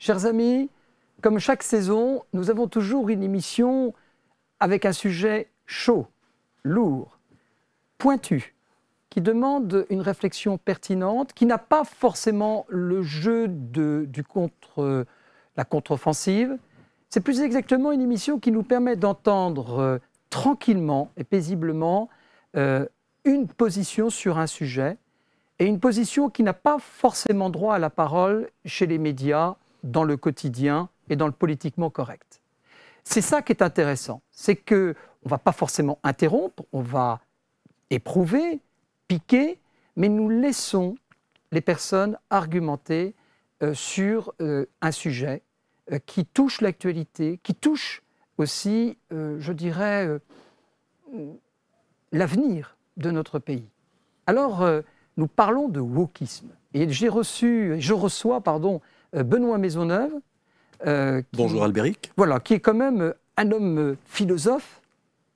Chers amis, comme chaque saison, nous avons toujours une émission avec un sujet chaud, lourd, pointu, qui demande une réflexion pertinente, qui n'a pas forcément le jeu de, du contre, la contre-offensive. C'est plus exactement une émission qui nous permet d'entendre euh, tranquillement et paisiblement euh, une position sur un sujet et une position qui n'a pas forcément droit à la parole chez les médias, dans le quotidien, et dans le politiquement correct. C'est ça qui est intéressant, c'est que on va pas forcément interrompre, on va éprouver, piquer, mais nous laissons les personnes argumenter euh, sur euh, un sujet euh, qui touche l'actualité, qui touche aussi, je dirais, l'avenir de notre pays. Alors, nous parlons de wokisme. Et j'ai reçu, je reçois, pardon, Benoît Maisonneuve, euh, Bonjour Albéric. Voilà, qui est quand même euh, un homme euh, philosophe.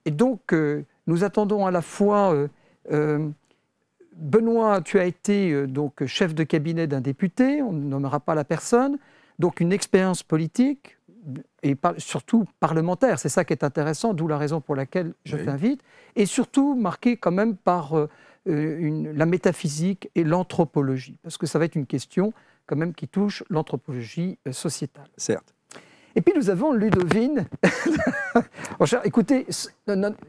Et donc, nous attendons à la fois. Benoît, tu as été donc chef de cabinet d'un député, on ne nommera pas la personne, donc une expérience politique et surtout parlementaire. C'est ça qui est intéressant, d'où la raison pour laquelle je t'invite. Et surtout marqué quand même par la métaphysique et l'anthropologie, parce que ça va être une question quand même qui touche l'anthropologie euh, sociétale. Certes. Et puis nous avons Ludovine. écoutez,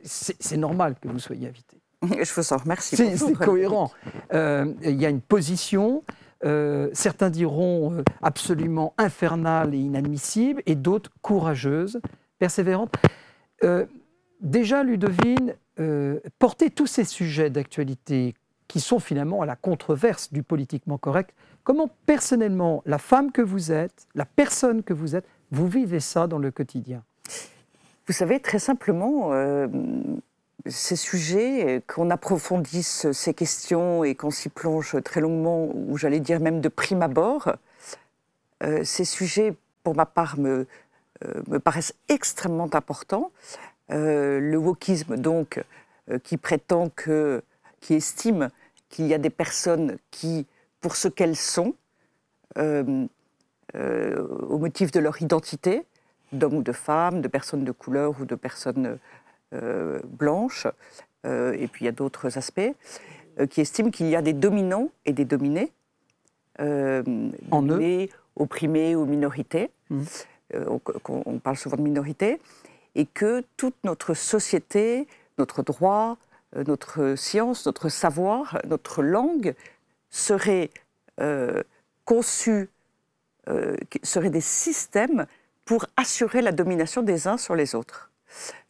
c'est normal que vous soyez invité. Je vous en remercie. C'est cohérent. Euh, il y a une position, euh, certains diront absolument infernale et inadmissible, et d'autres courageuse, persévérante. déjà, Ludovine porter tous ces sujets d'actualité qui sont finalement à la controverse du politiquement correct Comment personnellement, la femme que vous êtes, la personne que vous êtes, vous vivez ça dans le quotidien Vous savez, très simplement, euh, ces sujets, euh, qu'on approfondisse ces questions et qu'on s'y plonge très longuement, ou j'allais dire même de prime abord, euh, ces sujets, pour ma part, me, me paraissent extrêmement importants. le wokisme, donc, qui prétend que, qui estime qu'il y a des personnes qui pour ce qu'elles sont, euh, euh, au motif de leur identité, d'hommes ou de femmes, de personnes de couleur ou de personnes euh, blanches, et puis il y a d'autres aspects, qui estiment qu'il y a des dominants et des dominés, en dominés, opprimés ou minorités, mmh. on, on, parle souvent de minorités, et que toute notre société, notre droit, notre science, notre savoir, notre langue seraient euh, conçus, euh, seraient des systèmes pour assurer la domination des uns sur les autres.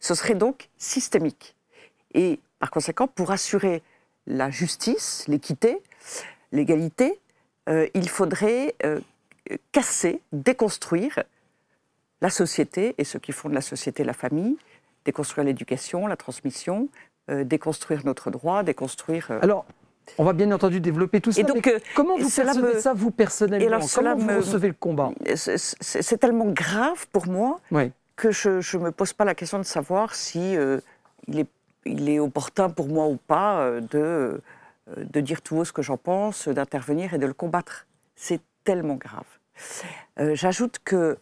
Ce serait donc systémique. Et par conséquent, pour assurer la justice, l'équité, l'égalité, euh, il faudrait casser, déconstruire la société et ceux qui font de la société, la famille, déconstruire l'éducation, la transmission, déconstruire notre droit, déconstruire... Alors, on va bien entendu développer tout ça. Et donc, euh, comment vous percevez ça, vous, personnellement Comment vous recevez le combat euh, C'est tellement grave pour moi que je ne me pose pas la question de savoir si euh, il, est, opportun pour moi ou pas de, dire tout haut ce que j'en pense, d'intervenir et de le combattre. C'est tellement grave. J'ajoute que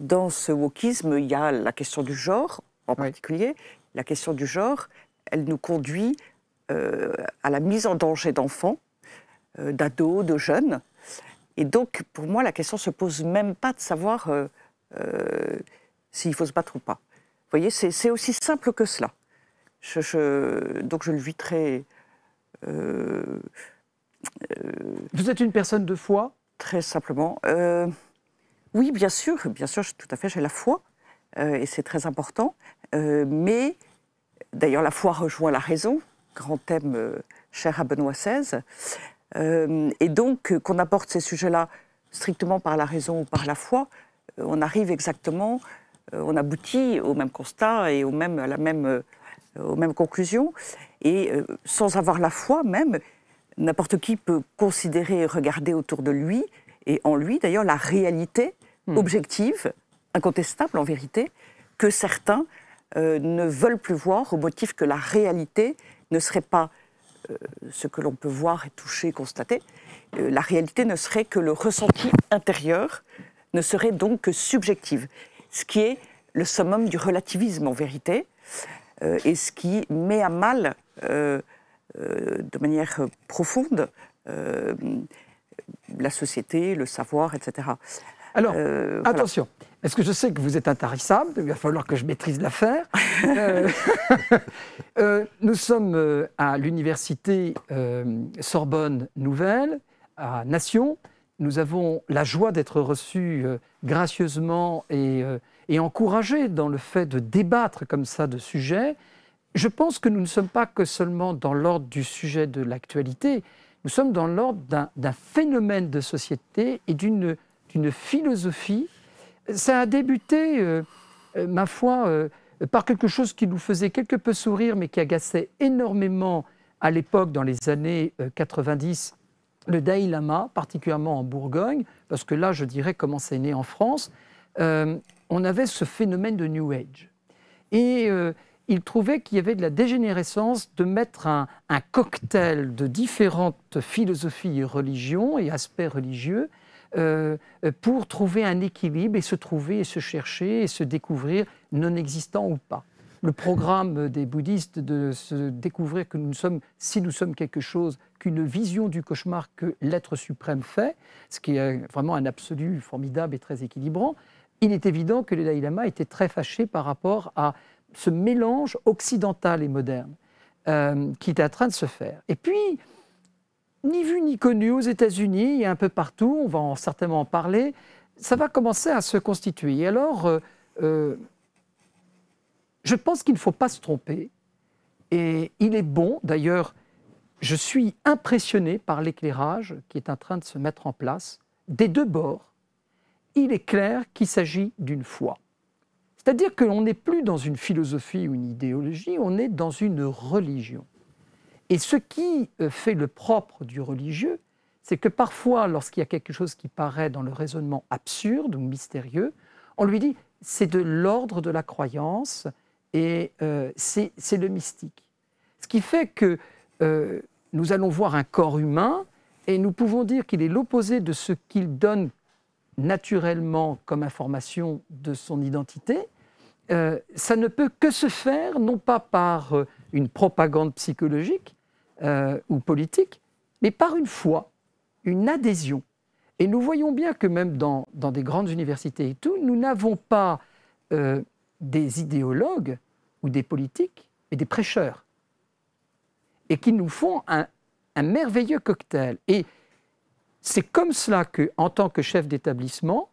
dans ce wokisme, il y a la question du genre, en particulier. La question du genre, elle nous conduit euh, à la mise en danger d'enfants, euh, d'ados, de jeunes. Et donc, pour moi, la question se pose même pas de savoir euh, s'il faut se battre ou pas. Vous voyez, c'est aussi simple que cela. donc, je le vis très. Vous êtes une personne de foi Très simplement. oui, bien sûr, bien sûr, tout à fait, j'ai la foi, et c'est très important. mais, d'ailleurs, la foi rejoint la raison, grand thème euh, cher à Benoît XVI. Euh, et donc, euh, qu'on apporte ces sujets-là strictement par la raison ou par la foi, on arrive exactement, on aboutit au même constat et au même, à la même, aux mêmes conclusions. Et sans avoir la foi même, n'importe qui peut considérer et regarder autour de lui, et en lui d'ailleurs, la réalité hmm. objective, incontestable en vérité, que certains ne veulent plus voir au motif que la réalité ne serait pas euh, ce que l'on peut voir et toucher, constater. Euh, la réalité ne serait que le ressenti intérieur, ne serait donc que subjective, ce qui est le summum du relativisme en vérité, euh, et ce qui met à mal de manière profonde la société, le savoir, etc. Alors, euh, attention. Est-ce que je sais que vous êtes intarissable, il va falloir que je maîtrise l'affaire. Euh, euh, nous sommes à l'université Sorbonne Nouvelle, à Nation. Nous avons la joie d'être reçus gracieusement et, et encouragés dans le fait de débattre comme ça de sujets. Je pense que nous ne sommes pas que seulement dans l'ordre du sujet de l'actualité, nous sommes dans l'ordre d'un phénomène de société et d'une une philosophie. Ça a débuté, euh, euh, ma foi, euh, par quelque chose qui nous faisait quelque peu sourire, mais qui agaçait énormément à l'époque, dans les années 90, le Dalai Lama, particulièrement en Bourgogne, parce que là, je dirais comment c'est né en France, on avait ce phénomène de New Age. Et il trouvait qu'il y avait de la dégénérescence de mettre un, un cocktail de différentes philosophies et religions et aspects religieux euh, euh, pour trouver un équilibre et se trouver et se chercher et se découvrir non existant ou pas. Le programme des bouddhistes de se découvrir que nous ne sommes, si nous sommes quelque chose, qu'une vision du cauchemar que l'être suprême fait, ce qui est vraiment un absolu formidable et très équilibrant, il est évident que le Dalai Lama était très fâché par rapport à ce mélange occidental et moderne euh, qui était en train de se faire. Et puis, ni vu ni connu aux États-Unis et un peu partout, on va certainement en parler, ça va commencer à se constituer. alors, euh, euh, je pense qu'il ne faut pas se tromper. Et il est bon, d'ailleurs, je suis impressionné par l'éclairage qui est en train de se mettre en place des deux bords. Il est clair qu'il s'agit d'une foi. C'est-à-dire que l'on n'est plus dans une philosophie ou une idéologie, on est dans une religion. Et ce qui euh, fait le propre du religieux, c'est que parfois, lorsqu'il y a quelque chose qui paraît dans le raisonnement absurde ou mystérieux, on lui dit c'est de l'ordre de la croyance et euh, c'est le mystique. Ce qui fait que euh, nous allons voir un corps humain et nous pouvons dire qu'il est l'opposé de ce qu'il donne naturellement comme information de son identité. ça ne peut que se faire non pas par une propagande psychologique, euh, ou politique, mais par une foi, une adhésion. Et nous voyons bien que même dans, des grandes universités et tout, nous n'avons pas euh, des idéologues ou des politiques, mais des prêcheurs. Et qui nous font un, merveilleux cocktail. Et c'est comme cela que, tant que chef d'établissement,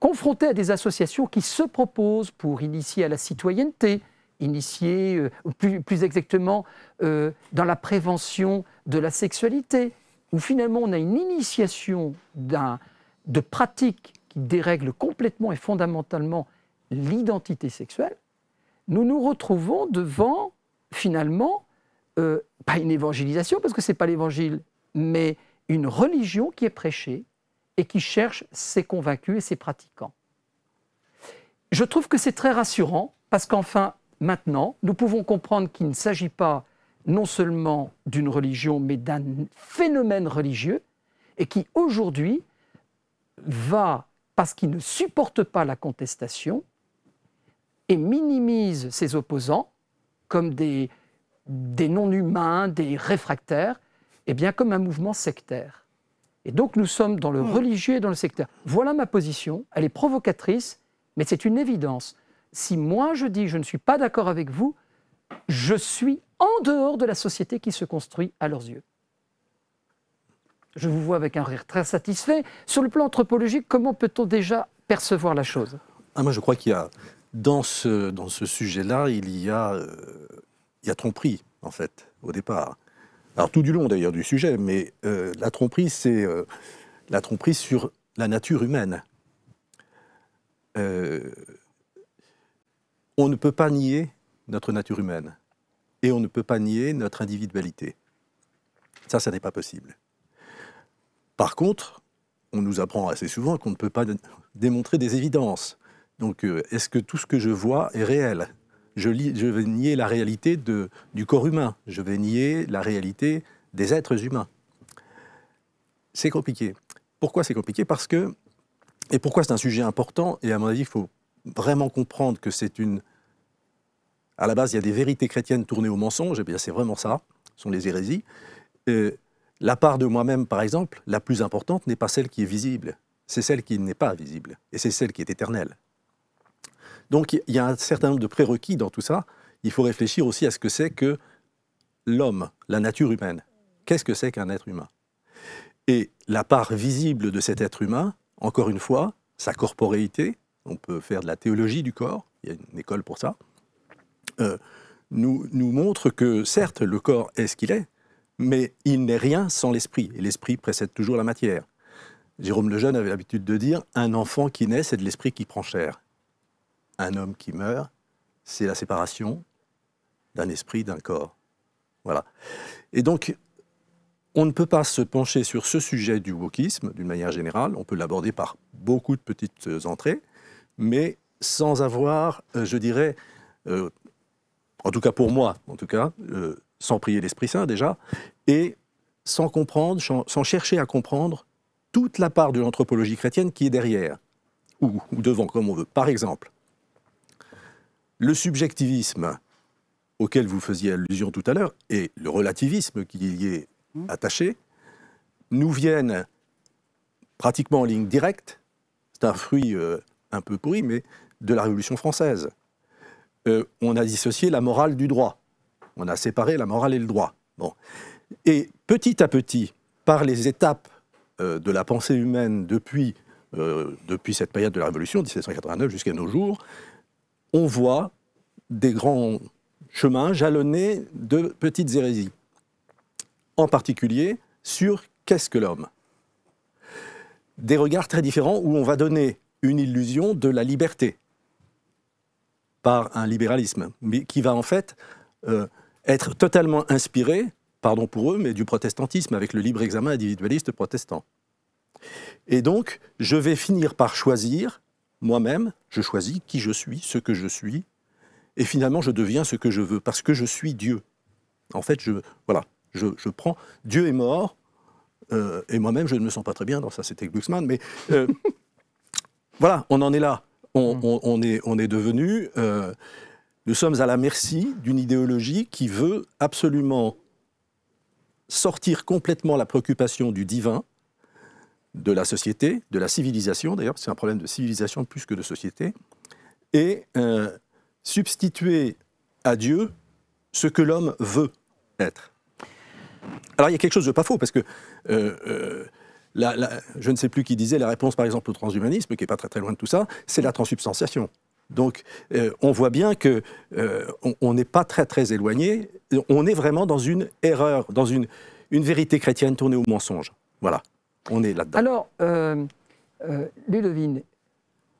confronté à des associations qui se proposent pour initier à la citoyenneté, initié, euh, plus, plus exactement euh, dans la prévention de la sexualité, où finalement on a une initiation d'un de pratiques qui dérègle complètement et fondamentalement l'identité sexuelle, nous nous retrouvons devant finalement, euh, pas une évangélisation, parce que ce n'est pas l'évangile, mais une religion qui est prêchée et qui cherche ses convaincus et ses pratiquants. Je trouve que c'est très rassurant, parce qu'enfin, maintenant, nous pouvons comprendre qu'il ne s'agit pas non seulement d'une religion, mais d'un phénomène religieux, et qui aujourd'hui va, parce qu'il ne supporte pas la contestation, et minimise ses opposants comme des, non-humains, des réfractaires, et eh bien comme un mouvement sectaire. Et donc nous sommes dans le mmh. religieux et dans le sectaire. Voilà ma position, elle est provocatrice, mais c'est une évidence si moi je dis je ne suis pas d'accord avec vous, je suis en dehors de la société qui se construit à leurs yeux. Je vous vois avec un rire très satisfait. Sur le plan anthropologique, comment peut-on déjà percevoir la chose ah, Moi, je crois qu'il y a, dans ce, dans ce sujet-là, il, y a, euh, il tromperie, en fait, au départ. Alors, tout du long, d'ailleurs, du sujet, mais euh, la tromperie, c'est euh, la tromperie sur la nature humaine on ne peut pas nier notre nature humaine et on ne peut pas nier notre individualité. Ça, ça n'est pas possible. Par contre, on nous apprend assez souvent qu'on ne peut pas démontrer des évidences. Donc, euh, est-ce que tout ce que je vois est réel je, vais nier la réalité du corps humain, je vais nier la réalité des êtres humains. C'est compliqué. Pourquoi c'est compliqué Parce que, et pourquoi c'est un sujet important, et à mon avis, il faut vraiment comprendre que c'est une à la base, il y a des vérités chrétiennes tournées au mensonge, et bien c'est vraiment ça, ce sont les hérésies. Euh, la part de moi-même, par exemple, la plus importante n'est pas celle qui est visible, c'est celle qui n'est pas visible, et c'est celle qui est éternelle. Donc il y a un certain nombre de prérequis dans tout ça. Il faut réfléchir aussi à ce que c'est que l'homme, la nature humaine. Qu'est-ce que c'est qu'un être humain Et la part visible de cet être humain, encore une fois, sa corporéité, on peut faire de la théologie du corps, il y a une école pour ça, euh, nous, nous montre que, certes, le corps est ce qu'il est, mais il n'est rien sans l'esprit, et l'esprit précède toujours la matière. Jérôme Lejeune avait l'habitude de dire un enfant qui naît, c'est de l'esprit qui prend chair. Un homme qui meurt, c'est la séparation d'un esprit, d'un corps. Voilà. Et donc, on ne peut pas se pencher sur ce sujet du wokisme d'une manière générale. On peut l'aborder par beaucoup de petites euh, entrées, mais sans avoir, euh, je dirais, en tout cas pour moi, en tout cas, euh, sans prier l'Esprit Saint déjà, et sans comprendre, sans, chercher à comprendre toute la part de l'anthropologie chrétienne qui est derrière, ou, devant, comme on veut. Par exemple, le subjectivisme auquel vous faisiez allusion tout à l'heure, et le relativisme qui y est mmh. attaché, nous viennent pratiquement en ligne directe, c'est un fruit euh, un peu pourri, mais de la Révolution française. Euh, on a dissocié la morale du droit. On a séparé la morale et le droit. Bon. Et petit à petit, par les étapes euh, de la pensée humaine depuis, euh, depuis cette période de la Révolution, 1789 jusqu'à nos jours, on voit des grands chemins jalonnés de petites hérésies. En particulier sur qu'est-ce que l'homme Des regards très différents où on va donner une illusion de la liberté par un libéralisme, mais qui va en fait euh, être totalement inspiré, pardon pour eux, mais du protestantisme, avec le libre examen individualiste protestant. Et donc, je vais finir par choisir, moi-même, je choisis qui je suis, ce que je suis, et finalement, je deviens ce que je veux, parce que je suis Dieu. En fait, je, voilà, je, prends, Dieu est mort, euh, et moi-même, je ne me sens pas très bien dans ça, c'était Glucksmann, mais euh, voilà, on en est là. Mm. on, est, on est devenu. Euh, nous sommes à la merci d'une idéologie qui veut absolument sortir complètement la préoccupation du divin de la société, de la civilisation d'ailleurs, c'est un problème de civilisation plus que de société, et euh, substituer à Dieu ce que l'homme veut être. Alors il y a quelque chose de pas faux, parce que euh, je ne sais plus qui disait la réponse, par exemple, au transhumanisme, qui n'est pas très très loin de tout ça, c'est la transubstantiation. Donc, euh, on voit bien que euh, on n'est pas très très éloigné. On est vraiment dans une erreur, dans une, une vérité chrétienne tournée au mensonge. Voilà, on est là-dedans. Alors, euh, euh Ludovine,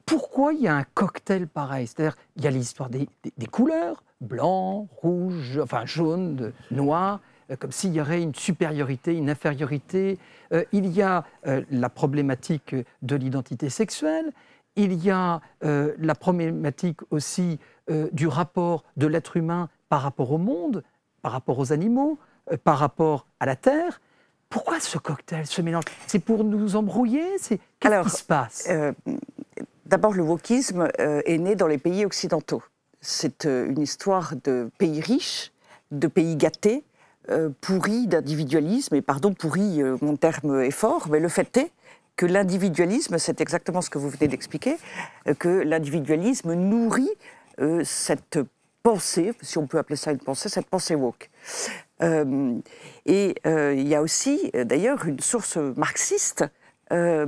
pourquoi il y a un cocktail pareil C'est-à-dire, il y a l'histoire des, des, couleurs, blanc, rouge, enfin jaune, noir. Euh, comme s'il y aurait une supériorité, une infériorité. Euh, il y a euh, la problématique de l'identité sexuelle, il y a la problématique aussi du rapport de l'être humain par rapport au monde, par rapport aux animaux, par rapport à la Terre. Pourquoi ce cocktail, ce mélange C'est pour nous embrouiller Qu'est-ce qui se passe D'abord, le wokisme est né dans les pays occidentaux. C'est une histoire de pays riches, de pays gâtés, euh, pourri d'individualisme, et pardon, pourri, euh, mon terme est fort, mais le fait est que l'individualisme, c'est exactement ce que vous venez d'expliquer, euh, que l'individualisme nourrit cette pensée, si on peut appeler ça une pensée, cette pensée woke. et il y a aussi d'ailleurs une source marxiste à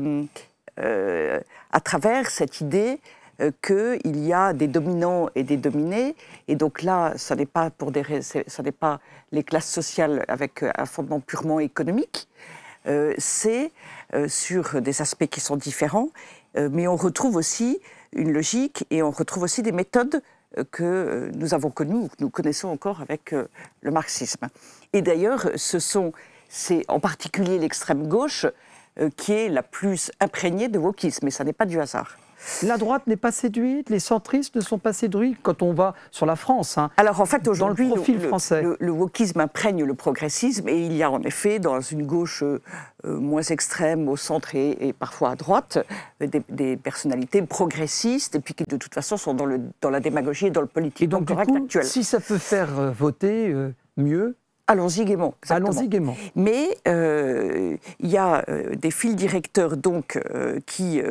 travers cette idée euh, qu'il y a des dominants et des dominés. Et donc là, ce n'est pas, pour des, n'est pas les classes sociales avec euh, un fondement purement économique. Euh, c'est sur des aspects qui sont différents, mais on retrouve aussi une logique et on retrouve aussi des méthodes que nous avons connues, que nous connaissons encore avec le marxisme. Et d'ailleurs, ce sont, c'est en particulier l'extrême gauche qui est la plus imprégnée de wokisme, mais ça n'est pas du hasard. La droite n'est pas séduite, les centristes ne sont pas séduits quand on va sur la France. Hein. Alors en fait, aujourd'hui, le, wokisme imprègne le progressisme et il y a en effet dans une gauche euh, euh, moins extrême, au centre et, parfois à droite, des, personnalités progressistes et puis qui de toute façon sont dans, la démagogie et dans le politique donc, actuel. Si ça peut faire euh, voter mieux, Allons-y gaiement. allons Mais euh, il y a euh, des fils directeurs donc euh, qui,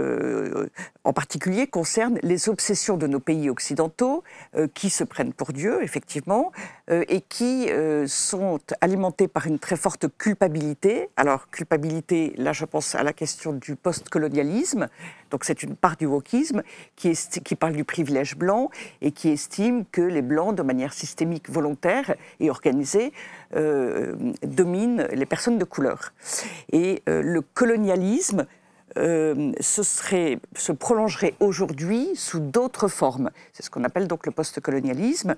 en particulier, concernent les obsessions de nos pays occidentaux qui se prennent pour Dieu, effectivement, et qui sont alimentés par une très forte culpabilité. Alors culpabilité, là, je pense à la question du post-colonialisme, donc c'est une part du wokisme qui, parle du privilège blanc et qui estime que les blancs, de manière systémique, volontaire et organisée, euh, dominent les personnes de couleur. Et euh, le colonialisme euh, se, serait, se prolongerait aujourd'hui sous d'autres formes. C'est ce qu'on appelle donc le post-colonialisme.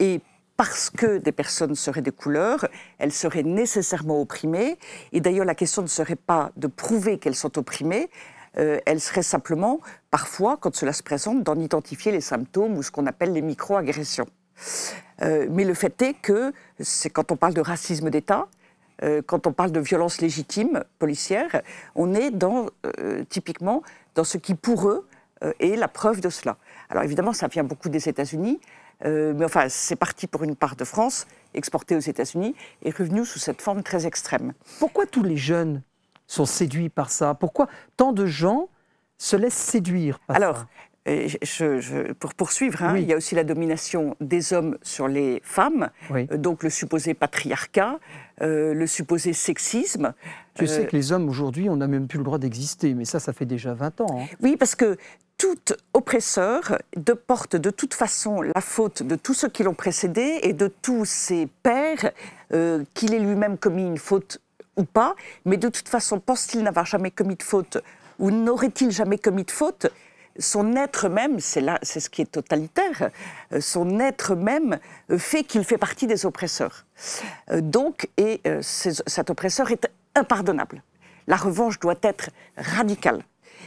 et parce que des personnes seraient de couleur, elles seraient nécessairement opprimées. Et d'ailleurs, la question ne serait pas de prouver qu'elles sont opprimées, euh, elle serait simplement, parfois, quand cela se présente, d'en identifier les symptômes ou ce qu'on appelle les micro-agressions. Euh, mais le fait est que c'est quand on parle de racisme d'État, euh, quand on parle de violence légitime policière, on est dans, typiquement dans ce qui, pour eux, est la preuve de cela. Alors évidemment, ça vient beaucoup des États-Unis, mais enfin, c'est parti pour une part de France, exporté aux États-Unis, et revenu sous cette forme très extrême. Pourquoi tous les jeunes sont séduits par ça Pourquoi tant de gens se laissent séduire par Alors, ça euh, je, pour poursuivre, hein, il y a aussi la domination des hommes sur les femmes, euh, donc le supposé patriarcat, euh, le supposé sexisme. Je sais que les hommes aujourd'hui, on n'a même plus le droit d'exister, mais ça, ça fait déjà 20 ans. Hein. Oui, parce que tout oppresseur de porte de toute façon la faute de tous ceux qui l'ont précédé et de tous ses pères, qu'il ait lui-même commis une faute ou pas, mais de toute façon, pense-t-il n'avoir jamais commis de faute ou n'aurait-il jamais commis de faute son être même, c'est là, c'est ce qui est totalitaire, euh, son être même fait qu'il fait partie des oppresseurs. Euh, donc, et euh, cet oppresseur est impardonnable. La revanche doit être radicale.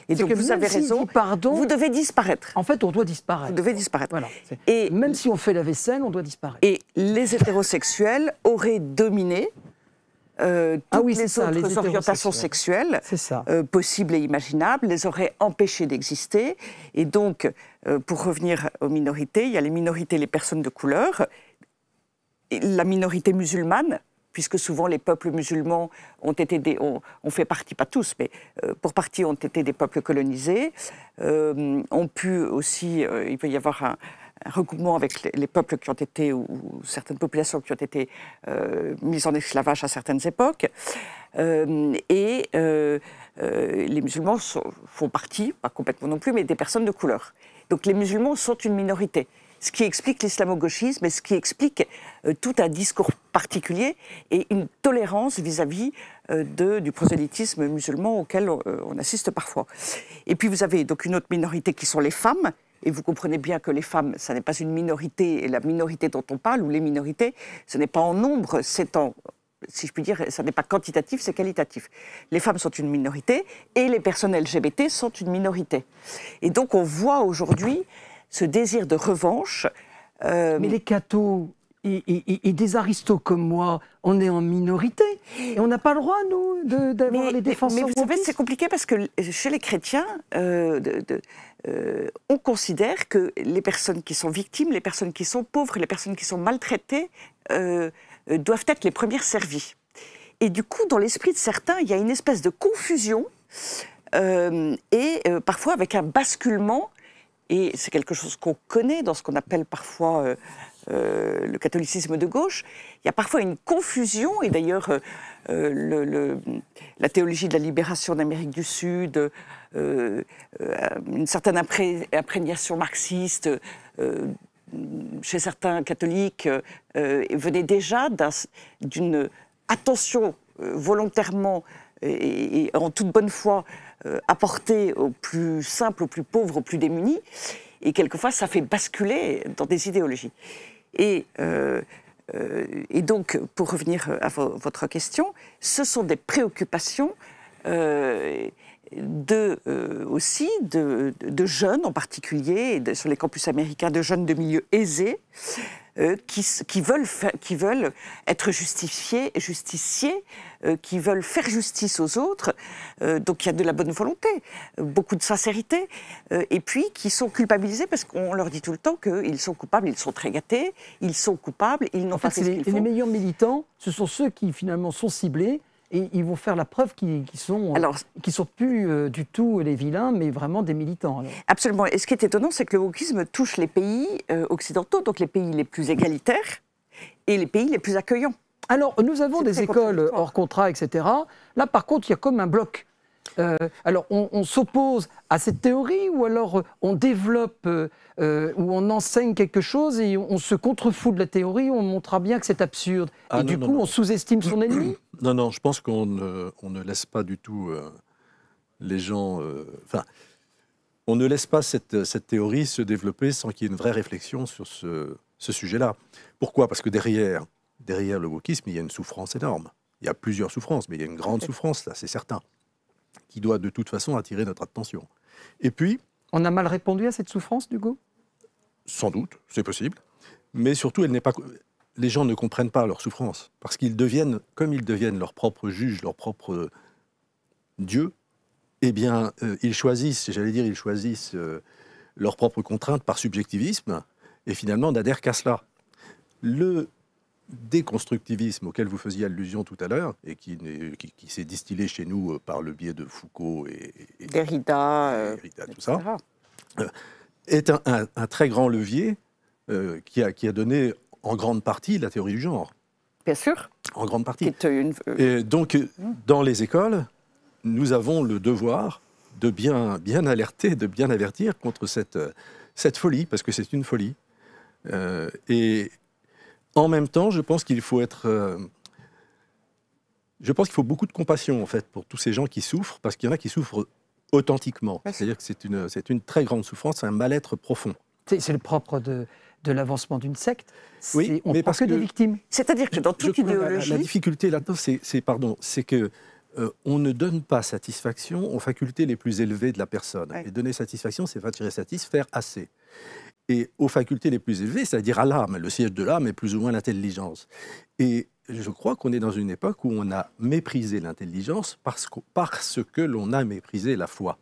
Et donc, vous avez raison. vous devez disparaître. En fait, on doit disparaître. Vous devez disparaître. Voilà. Et même si on fait la vaisselle, on doit disparaître. Et les hétérosexuels auraient dominé euh, ah toutes les autres orientations sexuelles euh, possibles et imaginables, les auraient empêchées d'exister. Et donc, euh, pour revenir aux minorités, il y a les minorités, les personnes de couleur, la minorité musulmane, puisque souvent les peuples musulmans ont été des, ont, fait partie, pas tous, mais pour partie ont été des peuples colonisés, ont pu aussi, il peut y avoir un, un regroupement avec les, peuples qui ont été, ou, certaines populations qui ont été euh, mises en esclavage à certaines époques. Euh, et euh, les musulmans font partie, pas complètement non plus, mais des personnes de couleur. Donc les musulmans sont une minorité. Ce qui explique l'islamo-gauchisme et ce qui explique tout un discours particulier et une tolérance vis-à-vis du prosélytisme musulman auquel on, on assiste parfois. Et puis vous avez donc une autre minorité qui sont les femmes, et vous comprenez bien que les femmes, ça n'est pas une minorité. Et la minorité dont on parle, ou les minorités, ce n'est pas en nombre, c'est en si je puis dire, ça n'est pas quantitatif, c'est qualitatif. Les femmes sont une minorité et les personnes LGBT sont une minorité. Et donc on voit aujourd'hui ce désir de revanche. Euh, Mais les cathos, et, des aristos comme moi, on est en minorité. Et on n'a pas le droit, nous, d'avoir les défenseurs. Mais vous savez, c'est compliqué parce que chez les chrétiens, euh, de, euh, on considère que les personnes qui sont victimes, les personnes qui sont pauvres, les personnes qui sont maltraitées euh, doivent être les premières servies. Et du coup, dans l'esprit de certains, il y a une espèce de confusion et parfois avec un basculement et c'est quelque chose qu'on connaît dans ce qu'on appelle parfois euh, le catholicisme de gauche, il y a parfois une confusion, et d'ailleurs euh, le, la théologie de la libération d'Amérique du Sud, euh, une certaine imprégnation marxiste chez certains catholiques venait déjà d'une attention volontairement et, en toute bonne foi apportée aux plus simples, aux plus pauvres, aux plus démunis. Et quelquefois, ça fait basculer dans des idéologies. Et, euh, euh, donc, pour revenir à votre question, ce sont des préoccupations. Euh, de, euh, aussi de, jeunes en particulier, sur les campus américains, de jeunes de milieux aisés, euh, qui, veulent qui veulent être justifiés, justiciés, euh, qui veulent faire justice aux autres. donc il y a de la bonne volonté, beaucoup de sincérité, et puis qui sont culpabilisés parce qu'on leur dit tout le temps qu'ils sont coupables, ils sont très gâtés, ils sont coupables, ils n'ont pas fait, ce qu'ils Les meilleurs militants, ce sont ceux qui finalement sont ciblés et ils vont faire la preuve qu'ils euh, sont, plus euh, du tout les vilains, mais vraiment des militants. Absolument. Et ce qui est étonnant, c'est que le wokisme touche les pays euh, occidentaux, donc les pays les plus égalitaires et les pays les plus accueillants. Alors, nous avons des écoles hors contrat, etc. Là, par contre, il y a comme un bloc. Euh, alors, on, s'oppose à cette théorie ou alors euh, on développe euh, ou on enseigne quelque chose et on, se contrefout de la théorie, on montrera bien que c'est absurde. Ah, et du coup, on sous-estime son ennemi Non, non, je pense qu'on ne, laisse pas du tout les gens. Enfin, on ne laisse pas cette, théorie se développer sans qu'il y ait une vraie réflexion sur ce, sujet-là. Pourquoi Parce que derrière, derrière le wokisme, il y a une souffrance énorme. Il y a plusieurs souffrances, mais il y a une grande souffrance, là, c'est certain qui doit de toute façon attirer notre attention. Et puis... On a mal répondu à cette souffrance, Hugo Sans doute, c'est possible. Mais surtout, elle n'est pas... les gens ne comprennent pas leur souffrance, parce qu'ils deviennent, comme ils deviennent leur propre juge, leur propre euh, Dieu, eh bien, euh, ils choisissent, j'allais dire, ils choisissent leur leurs propres contraintes par subjectivisme, et finalement n'adhèrent qu'à cela. Le déconstructivisme auquel vous faisiez allusion tout à l'heure et qui, s'est distillé chez nous euh, par le biais de Foucault et, euh, Derrida, tout ça, euh, est un, très grand levier qui, a, donné en grande partie la théorie du genre. Bien sûr. En grande partie. Et donc, hmm. dans les écoles, nous avons le devoir de bien, bien alerter, de bien avertir contre cette, folie, parce que c'est une folie. et en même temps, je pense qu'il faut être. Euh, je pense qu'il faut beaucoup de compassion, en fait, pour tous ces gens qui souffrent, parce qu'il y en a qui souffrent authentiquement. C'est-à-dire que c'est une, une très grande souffrance, un mal-être profond. C'est le propre de, de l'avancement d'une secte. Oui, on mais parce que, des victimes. C'est-à-dire que dans toute idéologie. La, difficulté là-dedans, c'est pardon, c'est que euh, on ne donne pas satisfaction aux facultés les plus élevées de la personne. Et donner satisfaction, c'est faire satisfaire assez et aux facultés les plus élevées, c'est-à-dire à, l'âme. Le siège de l'âme est plus ou moins l'intelligence. Et je crois qu'on est dans une époque où on a méprisé l'intelligence parce que, parce que l'on a méprisé la foi.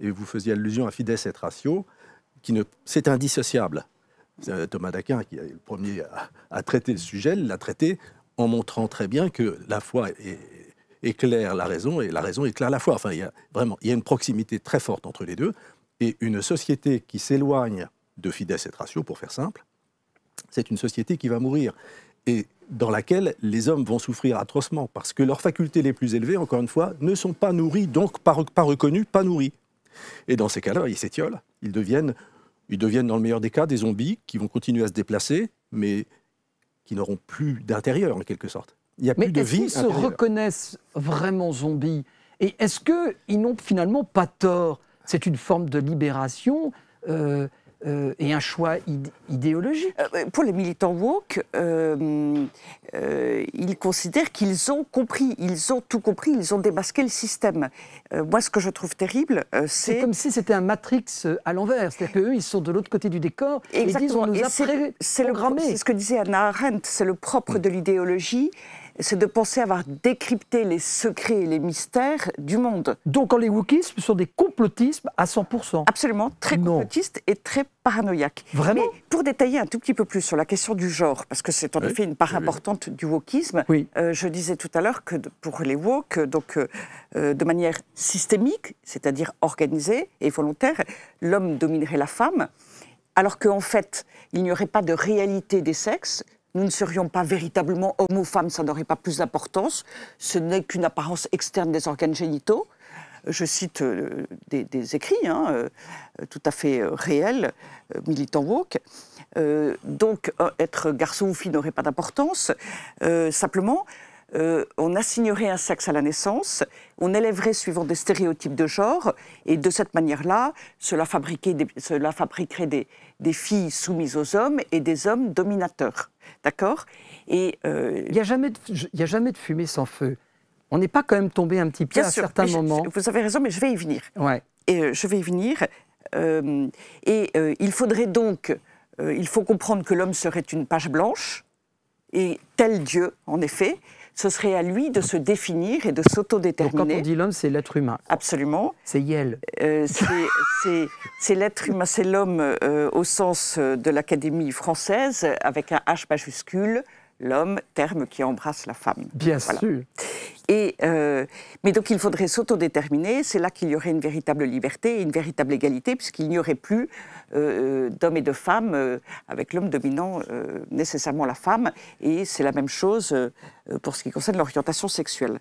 Et vous faisiez allusion à Fides et Ratio, qui ne, c'est indissociable. Euh, Thomas d'Aquin, qui est le premier à, traiter le sujet, l'a traité en montrant très bien que la foi éclaire la raison et la raison éclaire la foi. Enfin, il y a vraiment il y a une proximité très forte entre les deux. Et une société qui s'éloigne de Fides et Ratio, pour faire simple, c'est une société qui va mourir et dans laquelle les hommes vont souffrir atrocement parce que leurs facultés les plus élevées, encore une fois, ne sont pas nourries, donc pas, reconnues, pas nourries. Et dans ces cas-là, ils s'étiolent, ils deviennent, ils deviennent dans le meilleur des cas des zombies qui vont continuer à se déplacer, mais qui n'auront plus d'intérieur en quelque sorte. Il n'y a mais plus de vie. qu'ils se reconnaissent vraiment zombies et est-ce qu'ils n'ont finalement pas tort C'est une forme de libération. Euh, euh, et un choix idéologique. Euh, euh, pour les militants woke, ils considèrent qu'ils ont compris, ils ont tout compris, ils ont démasqué le système. moi, ce que je trouve terrible, c'est... C'est comme si c'était un Matrix à l'envers, c'est-à-dire qu'eux, ils sont de l'autre côté du décor Exactement. et disent on nous a C'est le... ce que disait Anna Arendt, c'est le propre de l'idéologie, c'est de penser avoir décrypté les secrets et les mystères du monde. Donc les wokismes sont des complotismes à 100%. Absolument, très complotistes et très paranoïaques. Vraiment pour détailler un tout petit peu plus sur la question du genre, parce que c'est en effet une part importante du wokisme, euh, je disais tout à l'heure que pour les wok, donc euh, euh, de manière systémique, c'est-à-dire organisée et volontaire, l'homme dominerait la femme alors qu'en fait, il n'y aurait pas de réalité des sexes, nous ne serions pas véritablement hommes ou femmes, ça n'aurait pas plus d'importance. Ce n'est qu'une apparence externe des organes génitaux. Je cite euh, des, écrits hein, euh, tout à fait euh, réels, militants woke. donc, être garçon ou fille n'aurait pas d'importance. simplement, on assignerait un sexe à la naissance, on élèverait suivant des stéréotypes de genre, et de cette manière-là, cela, cela fabriquerait des, des filles soumises aux hommes et des hommes dominateurs. D'accord Et euh, il n'y a jamais de, a jamais de fumée sans feu. On n'est pas quand même tombé un petit peu à certains moments. vous avez raison, mais je vais y venir. Ouais. Et euh, je vais y venir. Euh, et il faudrait donc, il faut comprendre que l'homme serait une page blanche et tel Dieu, en effet, ce serait à lui de se définir et de s'autodéterminer. Donc quand on dit l'homme, c'est l'être humain. Absolument. C'est Yel. Euh, c'est l'être humain, c'est l'homme euh, au sens euh, de l'Académie française, avec un H majuscule, l'homme, terme qui embrasse la femme. Bien sûr. Et, euh, mais donc il faudrait s'autodéterminer, c'est là qu'il y aurait une véritable liberté, une véritable égalité, puisqu'il n'y aurait plus euh, euh, d'hommes et de femmes, avec l'homme dominant nécessairement la femme, et c'est la même chose pour ce qui concerne l'orientation sexuelle.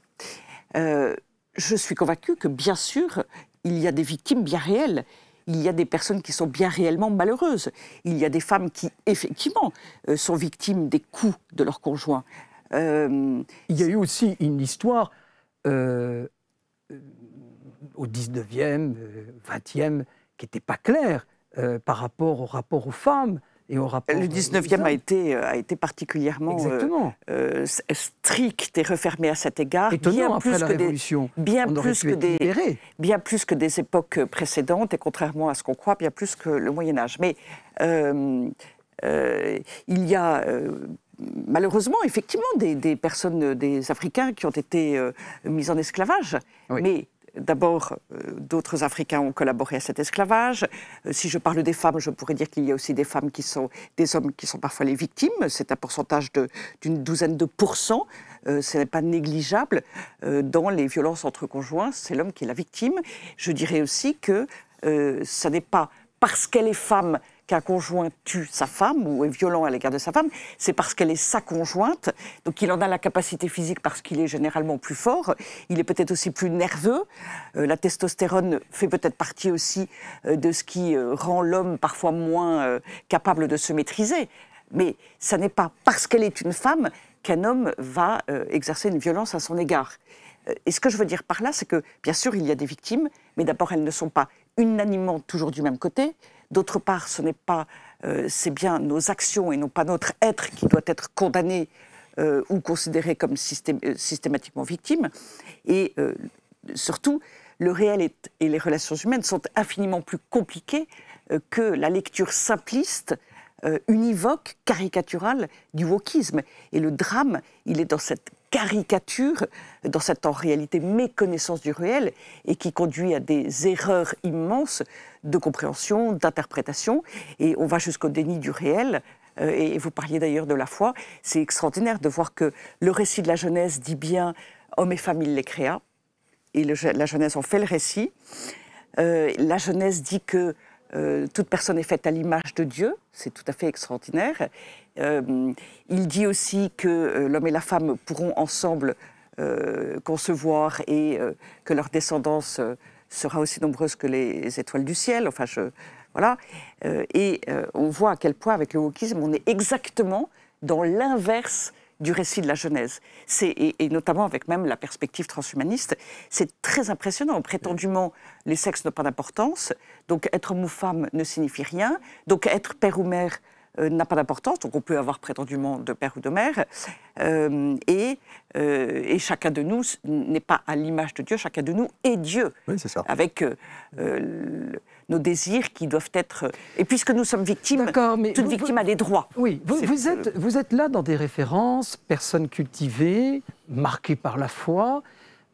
je suis convaincue que bien sûr, il y a des victimes bien réelles, il y a des personnes qui sont bien réellement malheureuses. Il y a des femmes qui, effectivement, euh, sont victimes des coups de leur conjoint. Euh, il y a eu aussi une histoire euh, au 19e, 20e, qui n'était pas claire par rapport au rapport aux femmes. Le 19e euh, a été, euh, a été particulièrement euh, strict et refermé à cet égard. bien plus que des, bien plus que des, bien plus que des époques précédentes, et contrairement à ce qu'on croit, bien plus que le Moyen Âge. Mais il y a malheureusement, effectivement, des, personnes, des Africains qui ont été mises mis en esclavage. Mais D'abord, euh, d'autres Africains ont collaboré à cet esclavage. Euh, si je parle des femmes, je pourrais dire qu'il y a aussi des femmes qui sont des hommes qui sont parfois les victimes. C'est un pourcentage d'une douzaine de pourcents. Euh, ce n'est pas négligeable. dans les violences entre conjoints, c'est l'homme qui est la victime. Je dirais aussi que ce n'est pas parce qu'elle est femme qu'un conjoint tue sa femme ou est violent à l'égard de sa femme, c'est parce qu'elle est sa conjointe. Donc il en a la capacité physique parce qu'il est généralement plus fort. Il est peut-être aussi plus nerveux. Euh, la testostérone fait peut-être partie aussi euh, de ce qui euh, rend l'homme parfois moins capable de se maîtriser. Mais ça n'est pas parce qu'elle est une femme qu'un homme va exercer une violence à son égard. Et ce que je veux dire par là, c'est que bien sûr, il y a des victimes, mais d'abord, elles ne sont pas unanimement toujours du même côté. D'autre part, ce n'est pas, euh, c'est bien nos actions et non pas notre être qui doit être condamné euh, ou considéré comme euh, systématiquement victime. Et surtout, le réel et les relations humaines sont infiniment plus compliquées que la lecture simpliste univoque, caricaturale du wokisme. Et le drame, il est dans cette caricature dans cette en réalité méconnaissance du réel et qui conduit à des erreurs immenses de compréhension, d'interprétation, et on va jusqu'au déni du réel. Euh, et vous parliez d'ailleurs de la foi, c'est extraordinaire de voir que le récit de la Genèse dit bien homme et femme il les créa, et la Genèse en fait le récit. Euh, la Genèse dit que euh, toute personne est faite à l'image de Dieu, c'est tout à fait extraordinaire. Euh, il dit aussi que euh, l'homme et la femme pourront ensemble concevoir et que leur descendance sera aussi nombreuse que les étoiles du ciel. Enfin, voilà. et on voit à quel point, avec le wokisme, on est exactement dans l'inverse du récit de la Genèse, et, notamment avec même la perspective transhumaniste, c'est très impressionnant. Prétendument, les sexes n'ont pas d'importance, donc être homme ou femme ne signifie rien, donc être père ou mère euh, n'a pas d'importance, donc on peut avoir prétendument de père ou de mère, euh, euh, et, chacun de nous n'est pas à l'image de Dieu, chacun de nous est Dieu. Oui, c'est ça. Avec nos désirs qui doivent être. Et puisque nous sommes victimes, mais toute victime a des droits. Oui, vous, êtes, vous êtes là dans des références, personnes cultivées, marquées par la foi.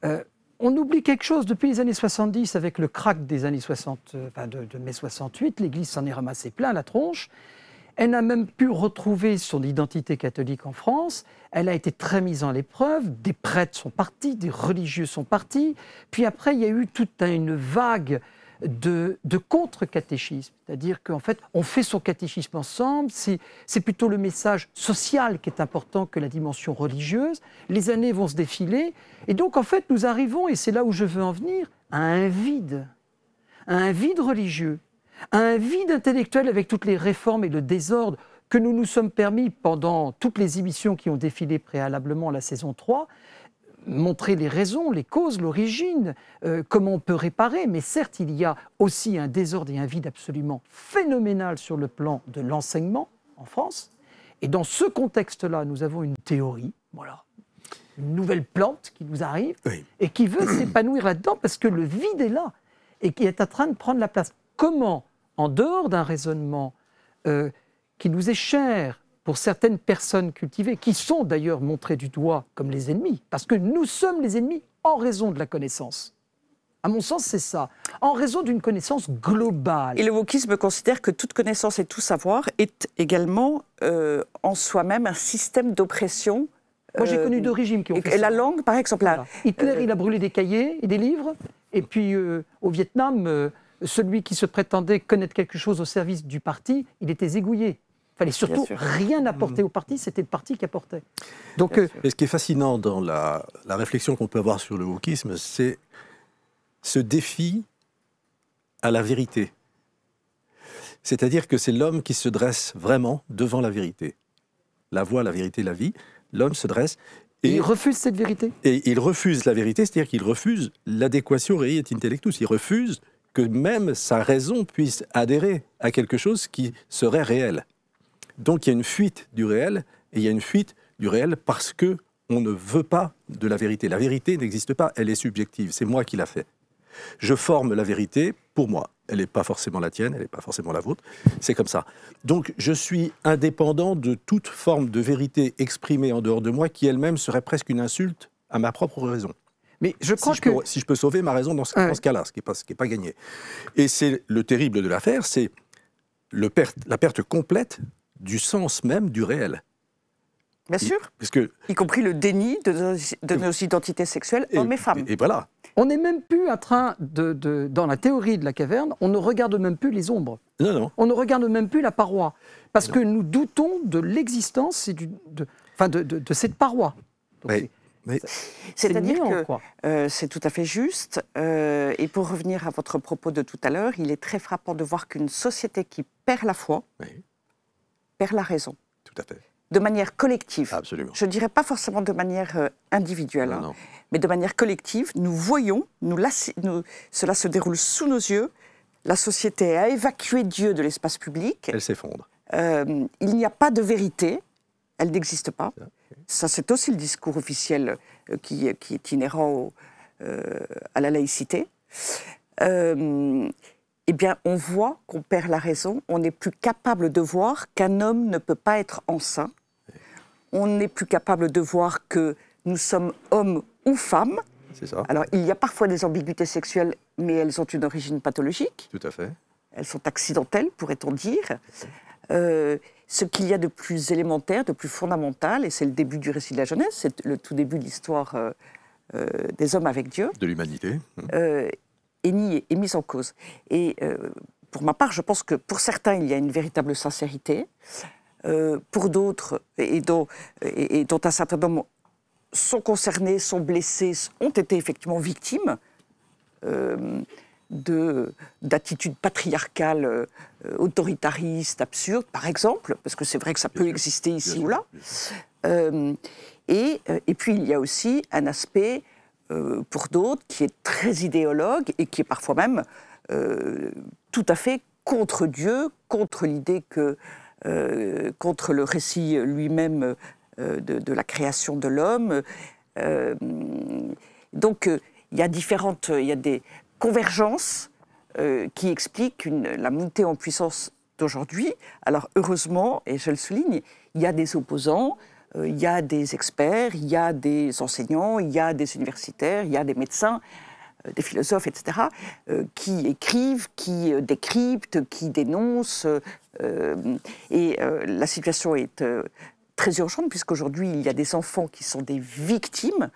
Euh, on oublie quelque chose depuis les années 70, avec le crack des années 60, euh, de, de mai 68, l'Église s'en est ramassée plein la tronche. Elle n'a même pu retrouver son identité catholique en France. Elle a été très mise en l'épreuve. Des prêtres sont partis, des religieux sont partis. Puis après, il y a eu toute une vague de, contre-catéchisme. C'est-à-dire qu'en fait, on fait son catéchisme ensemble. C'est plutôt le message social qui est important que la dimension religieuse. Les années vont se défiler. Et donc, en fait, nous arrivons, et c'est là où je veux en venir, à un vide. À un vide religieux. À un vide intellectuel avec toutes les réformes et le désordre que nous nous sommes permis pendant toutes les émissions qui ont défilé préalablement la saison 3, montrer les raisons, les causes, l'origine, euh, comment on peut réparer. Mais certes, il y a aussi un désordre et un vide absolument phénoménal sur le plan de l'enseignement en France. Et dans ce contexte-là, nous avons une théorie, voilà, une nouvelle plante qui nous arrive et qui veut s'épanouir là-dedans parce que le vide est là et qui est en train de prendre la place. Comment, en dehors d'un raisonnement euh, qui nous est cher, pour certaines personnes cultivées, qui sont d'ailleurs montrées du doigt comme les ennemis, parce que nous sommes les ennemis en raison de la connaissance. À mon sens, c'est ça. En raison d'une connaissance globale. Et le wokisme considère que toute connaissance et tout savoir est également euh, en soi-même un système d'oppression. Moi, j'ai connu euh, deux régimes qui ont et, la langue, par exemple. Hitler, euh, il a brûlé des cahiers et des livres. Et puis, au Vietnam, celui qui se prétendait connaître quelque chose au service du parti, il était égouillé fallait surtout rien mm. apporter au parti, c'était le parti qui apportait. Donc, euh, Et ce qui est fascinant dans la, réflexion qu'on peut avoir sur le wokisme, c'est ce défi à la vérité. C'est-à-dire que c'est l'homme qui se dresse vraiment devant la vérité. La voie, la vérité, la vie. L'homme se dresse. Et, il refuse cette vérité Et il refuse la vérité, c'est-à-dire qu'il refuse l'adéquation rei et intellectus. Il refuse que même sa raison puisse adhérer à quelque chose qui serait réel. Donc il y a une fuite du réel, et il y a une fuite du réel parce que on ne veut pas de la vérité. La vérité n'existe pas, elle est subjective, c'est moi qui la fais. Je forme la vérité pour moi. Elle n'est pas forcément la tienne, elle n'est pas forcément la vôtre. C'est comme ça. Donc je suis indépendant de toute forme de vérité exprimée en dehors de moi qui elle-même serait presque une insulte à ma propre raison. Mais je crois que... si je peux sauver ma raison dans ce, ce cas-là, ce qui n'est pas, gagné. Et c'est le terrible de l'affaire, c'est la perte complète du sens même du réel. Bien sûr. y compris le déni de nos, identités sexuelles, hommes et femmes. Et, voilà. On n'est même plus en train de, Dans la théorie de la caverne, on ne regarde même plus les ombres. Non, non. On ne regarde même plus la paroi. Parce que nous doutons de l'existence et de, cette paroi. C'est-à-dire que euh, c'est tout à fait juste. Euh, et pour revenir à votre propos de tout à l'heure, il est très frappant de voir qu'une société qui perd la foi, perd la raison. Tout à fait. De manière collective. Absolument. Je ne dirais pas forcément de manière euh, individuelle, hein, mais de manière collective, nous voyons, nous, cela se déroule sous nos yeux, la société a évacué Dieu de l'espace public. Elle s'effondre. Euh, il n'y a pas de vérité, elle n'existe pas. Ça, c'est aussi le discours officiel euh, qui, est inhérent à la laïcité eh bien, on voit qu'on perd la raison, on n'est plus capable de voir qu'un homme ne peut pas être enceint, on n'est plus capable de voir que nous sommes hommes ou femmes. C'est ça. Alors, il y a parfois des ambiguïtés sexuelles, mais elles ont une origine pathologique. Tout à fait. Elles sont accidentelles, pourrait-on dire. Euh, ce qu'il y a de plus élémentaire, de plus fondamental, et c'est le début du récit de la jeunesse, c'est le tout début de l'histoire euh, euh, des hommes avec Dieu. De l'humanité est mise en cause. Et euh, pour ma part, je pense que pour certains, il y a une véritable sincérité. Euh, pour d'autres, et, dont, et, dont un certain nombre sont concernés, sont blessés, ont été effectivement victimes euh, d'attitudes patriarcales, euh, autoritaristes, absurdes, par exemple, parce que c'est vrai que ça peut exister ici ou là. et, et, puis il y a aussi un aspect euh, pour d'autres, qui est très idéologue et qui est parfois même euh, tout à fait contre Dieu, contre l'idée que, euh, contre le récit lui-même de, la création de l'homme. donc il y a différentes, il y a des convergences qui expliquent la montée en puissance d'aujourd'hui. Alors heureusement, et je le souligne, il y a des opposants, euh, il y a des experts, il y a des enseignants, il y a des universitaires, il y a des médecins, euh, des philosophes, etc., euh, qui écrivent, qui décryptent, qui dénoncent. et la situation est très urgente, puisqu'aujourd'hui, il y a des enfants qui sont des victimes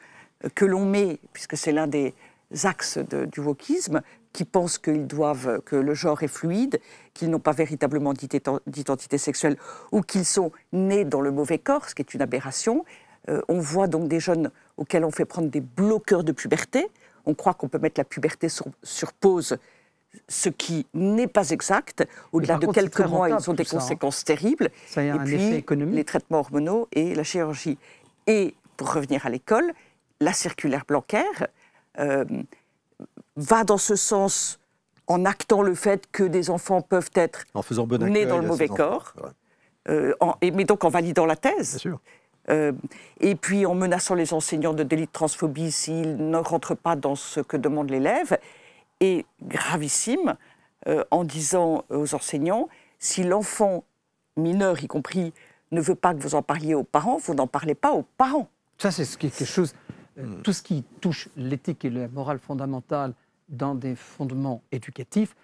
que l'on met, puisque c'est l'un des axes du wokisme, qui pensent qu'ils doivent, que le genre est fluide, qu'ils n'ont pas véritablement d'identité sexuelle ou qu'ils sont nés dans le mauvais corps, ce qui est une aberration. Euh, on voit donc des jeunes auxquels on fait prendre des bloqueurs de puberté. On croit qu'on peut mettre la puberté sur, sur pause, ce qui n'est pas exact. Au-delà de quelques mois, ils ont des hein. conséquences terribles. Ça a et un puis, effet économique. les traitements hormonaux et la chirurgie. Et pour revenir à l'école, la circulaire Blanquer va dans ce sens en actant le fait que des enfants peuvent être nés dans le mauvais corps, euh, et, mais donc en validant la thèse. Euh, et puis en menaçant les enseignants de délit de transphobie s'ils ne rentrent pas dans ce que demande l'élève. Et gravissime, euh, en disant aux enseignants, si l'enfant mineur, y compris, ne veut pas que vous en parliez aux parents, vous n'en parlez pas aux parents. Ça, c'est quelque chose euh, mm. tout ce qui touche l'éthique et la morale fondamentale dans des fondements éducatifs,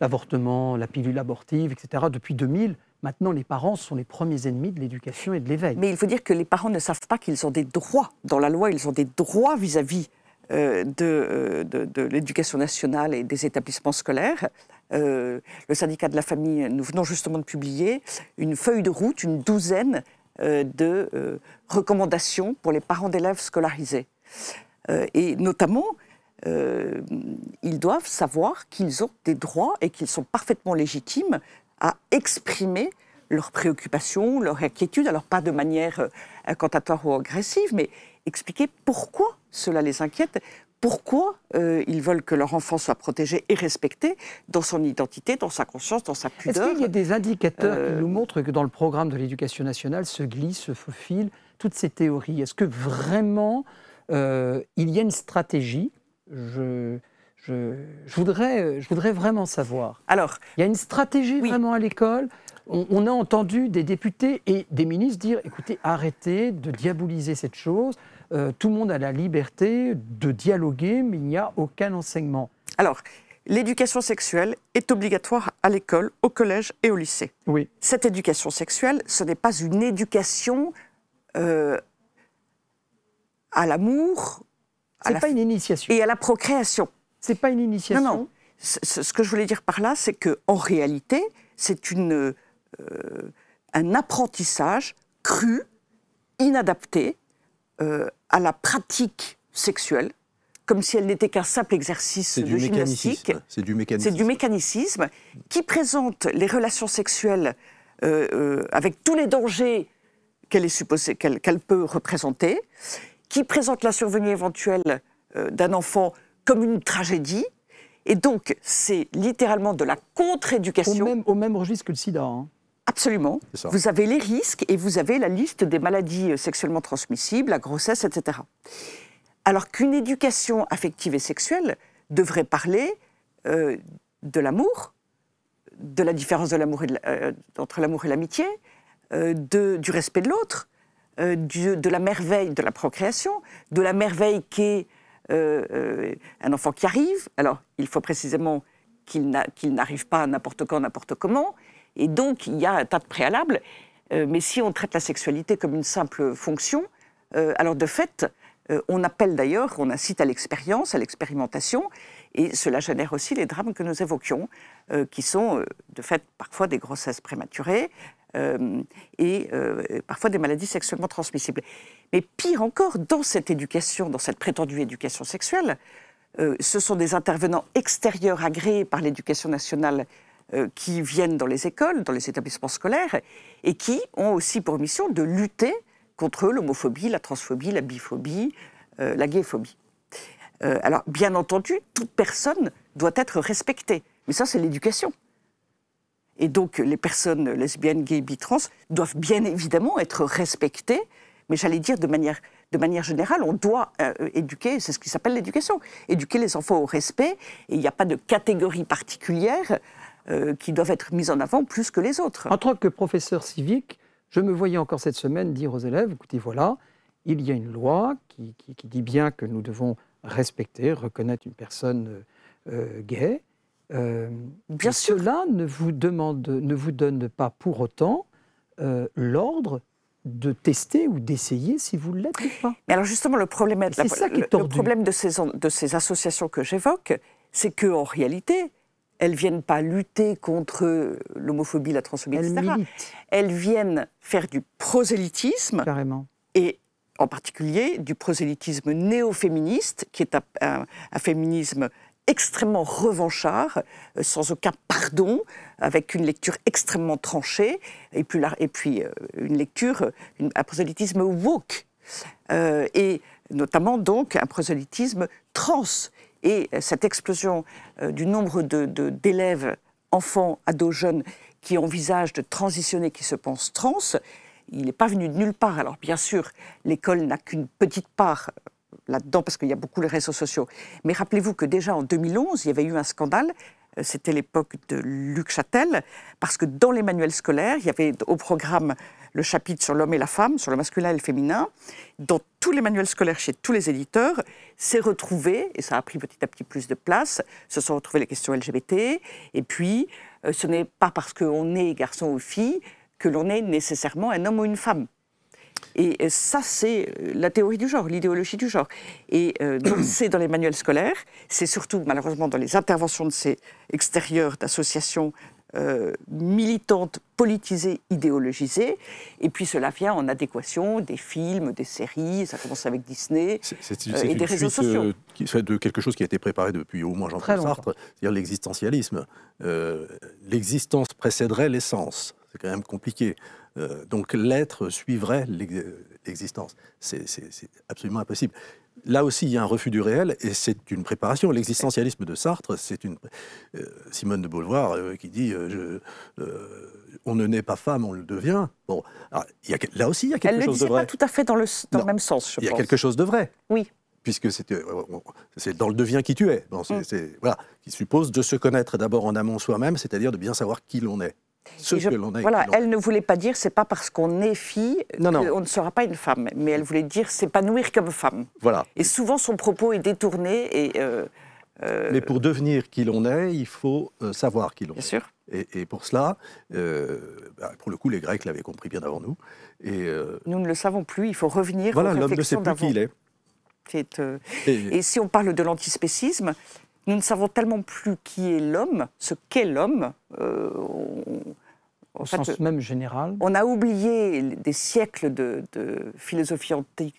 l'avortement, la pilule abortive, etc., depuis 2000. Maintenant, les parents sont les premiers ennemis de l'éducation et de l'éveil. Mais il faut dire que les parents ne savent pas qu'ils ont des droits dans la loi, ils ont des droits vis-à-vis euh, euh, de, l'éducation nationale et des établissements scolaires. le syndicat de la famille, nous venons justement de publier une feuille de route, une douzaine euh, de euh, recommandations pour les parents d'élèves scolarisés. Euh, et notamment, ils doivent savoir qu'ils ont des droits et qu'ils sont parfaitement légitimes à exprimer leurs préoccupations, leurs inquiétudes, alors pas de manière incantatoire ou agressive, mais expliquer pourquoi cela les inquiète, pourquoi euh, ils veulent que leur enfant soit protégé et respecté dans son identité, dans sa conscience, dans sa pudeur. Est-ce qu'il y a des indicateurs qui euh, nous montrent que dans le programme de l'éducation nationale se glissent, se faufilent toutes ces théories Est-ce que vraiment euh, il y a une stratégie je, voudrais, vraiment savoir. Alors, il y a une stratégie vraiment à l'école on a entendu des députés et des ministres dire écoutez, arrêtez de diaboliser cette chose. Euh, tout le monde a la liberté de dialoguer, mais il n'y a aucun enseignement. Alors, l'éducation sexuelle est obligatoire à l'école, au collège et au lycée. Oui. Cette éducation sexuelle, ce n'est pas une éducation euh, à l'amour. pas une initiation. Et à la procréation. C'est pas une initiation. Non, non. Ce, que je voulais dire par là, c'est que en réalité, c'est une euh, un apprentissage cru, inadapté, euh, à la pratique sexuelle, comme si elle n'était qu'un simple exercice de gymnastique. C'est du mécanisme. C'est du mécanicisme qui présente les relations sexuelles euh, euh, avec tous les dangers qu'elle est supposée, qu'elle peut représenter, qui présente la survenue éventuelle d'un enfant comme une tragédie. Et donc, c'est littéralement de la contre-éducation. Au même, au même registre que le sida. Hein. Absolument. Vous avez les risques et vous avez la liste des maladies euh, sexuellement transmissibles, la grossesse, etc. Alors qu'une éducation affective et sexuelle devrait parler euh, de l'amour, de la différence de l'amour euh, entre l'amour et l'amitié, du respect de l'autre, de la merveille de la procréation, de la merveille qu'est un enfant qui arrive. Alors, il faut précisément qu'il n'arrive pas n'importe quand, n'importe comment, et donc, il y a un tas de préalables. Euh, mais si on traite la sexualité comme une simple fonction, euh, alors de fait, euh, on appelle d'ailleurs, on incite à l'expérience, à l'expérimentation, et cela génère aussi les drames que nous évoquions, qui sont de fait parfois des grossesses prématurées et parfois des maladies sexuellement transmissibles. Mais pire encore, dans cette éducation, dans cette prétendue éducation sexuelle, ce sont des intervenants extérieurs agréés par l'éducation nationale euh, qui viennent dans les écoles, dans les établissements scolaires, et qui ont aussi pour mission de lutter contre l'homophobie, la transphobie, la biphobie, euh, la gayphobie. Euh, alors, bien entendu, toute personne doit être respectée, mais ça, c'est l'éducation. Et donc, les personnes lesbiennes, gays, bitrans doivent bien évidemment être respectées, mais j'allais dire de manière générale, on doit éduquer, c'est ce qui s'appelle l'éducation, éduquer les enfants au respect, et il n'y a pas de catégorie particulière euh, qui doivent être mises en avant plus que les autres. En tant que professeur civique, je me voyais encore cette semaine dire aux élèves, écoutez, voilà, il y a une loi qui, qui, dit bien que nous devons respecter, reconnaître une personne euh, euh, gay. bien sûr. Cela ne vous, demande, ne vous donne pas pour autant l'ordre de tester ou d'essayer si vous l'êtes ou pas. Mais alors justement, le problème, est, le, problème de ces, de ces associations que j'évoque, c'est qu'en réalité, elles viennent pas lutter contre l'homophobie, la transphobie, elles etc. Elles viennent faire du prosélytisme. Carrément. Et en particulier du prosélytisme néo-féministe, qui est un, féminisme extrêmement revanchard, euh, sans aucun pardon, avec une lecture extrêmement tranchée, et puis, euh, une lecture, un prosélytisme woke, euh, et notamment donc un prosélytisme trans, et cette explosion euh, du nombre d'élèves, enfants, ados, jeunes, qui envisagent de transitionner, qui se pensent trans, il n'est pas venu de nulle part. Alors bien sûr, l'école n'a qu'une petite part euh, là-dedans parce qu'il y a beaucoup les réseaux sociaux. Mais rappelez-vous que déjà en 2011, il y avait eu un scandale euh, c'était l'époque de Luc Châtel, parce que dans les manuels scolaires, il y avait au programme le chapitre sur l'homme et la femme, sur le masculin et le féminin. Dans tous les manuels scolaires chez tous les éditeurs, c'est retrouvé, et ça a pris petit à petit plus de place, se sont retrouvées les questions LGBT, et puis euh, ce n'est pas parce qu'on est garçon ou fille que l'on est nécessairement un homme ou une femme. Et ça, c'est euh, la théorie du genre, l'idéologie du genre. Et euh, donc, c'est dans les manuels scolaires, c'est surtout, malheureusement, dans les interventions de ces extérieurs d'associations euh, militantes, politisées, idéologisées, Et puis cela vient en adéquation des films, des séries, ça commence avec Disney et des réseaux sociaux. C'est de quelque chose qui a été préparé depuis au moins Jean-Paul Sartre, c'est-à-dire l'existentialisme. L'existence précéderait l'essence. C'est quand même compliqué. Euh, donc l'être suivrait l'existence. Euh, c'est absolument impossible. Là aussi, il y a un refus du réel et c'est une préparation. L'existentialisme de Sartre, c'est une. Euh, Simone de Beauvoir qui dit je, on ne naît pas femme, on le devient. Bon, alors, il là aussi, il y a quelque chose de vrai. Elle ne pas tout à fait dans le, dans même sens, je Il y a quelque chose de vrai. Oui puisque c'est dans le devient qui tu es, bon, mm. c'est, voilà, qui suppose de se connaître d'abord en amont soi-même, c'est-à-dire de bien savoir qui l'on est que voilà, elle ne voulait pas dire c'est pas parce qu'on est fille qu'on ne sera pas une femme, mais elle voulait dire s'épanouir comme femme. Voilà. Et souvent son propos est détourné et. Euh, euh, mais pour devenir qui l'on est, il faut euh, savoir qui l'on est. Bien sûr. Et, pour cela, bah, pour le coup, les Grecs l'avaient compris bien avant nous. Et, nous ne le savons plus, il faut revenir voilà, l'homme ne sait plus qui il est. et... et... si on parle de l'antispécisme, nous ne savons tellement plus qui est l'homme, ce qu'est l'homme. Euh, Au sens euh, même général. On a oublié des siècles de, philosophie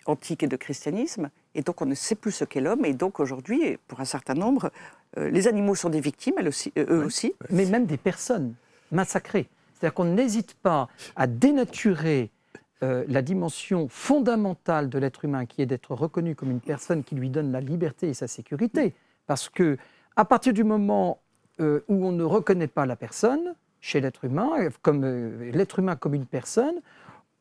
antique, et de christianisme, et donc on ne sait plus ce qu'est l'homme. Et donc aujourd'hui, pour un certain nombre, euh, les animaux sont des victimes, aussi, eux aussi. Mais même des personnes massacrées. C'est-à-dire qu'on n'hésite pas à dénaturer la dimension fondamentale de l'être humain, qui est d'être reconnu comme une personne qui lui donne la liberté et sa sécurité. Parce que à partir du moment euh, où on ne reconnaît pas la personne chez l'être humain, euh, comme euh, l'être humain comme une personne,